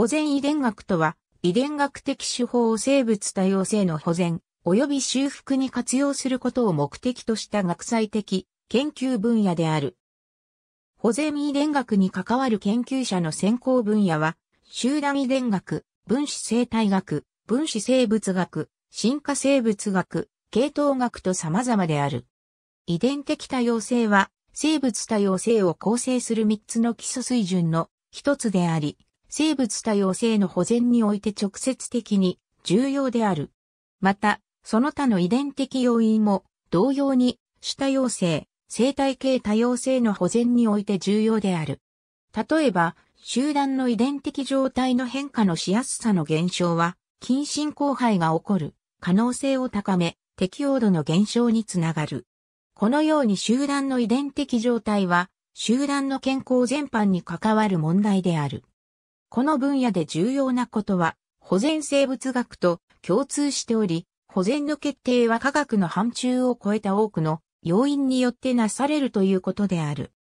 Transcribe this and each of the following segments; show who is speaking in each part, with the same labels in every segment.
Speaker 1: 保全遺伝学とは、遺伝学的手法を生物多様
Speaker 2: 性の保全、及び修復に活用することを目的とした学際的研究分野である。保全遺伝学に関わる研究者の専攻分野は、集団遺伝学、分子生態学、分子生物学、進化生物学、系統学と様々である。遺伝的多様性は、生物多様性を構成する3つの基礎水準の1つであり、生物多様性の保全において直接的に重要である。また、その他の遺伝的要因も同様に主多様性、生態系多様性の保全において重要である。例えば、集団の遺伝的状態の変化のしやすさの減少は、近親交配が起こる可能性を高め、適応度の減少につながる。このように集団の遺伝的状態は、集団の健康全般に関わる問題である。この分野で重要なことは、保全生物学と共通しており、保全の決定は科学の範疇を超えた多くの要因によってなされるということである。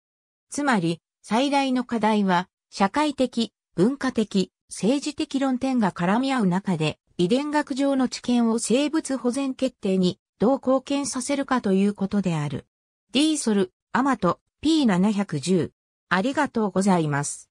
Speaker 2: つまり、最大の課題は、社会的、文化的、政治的論点が絡み合う中で、遺伝学上の知見を生物保全決定にどう貢献させるかということである。ディー
Speaker 1: ソル、アマト、P710。ありがとうございます。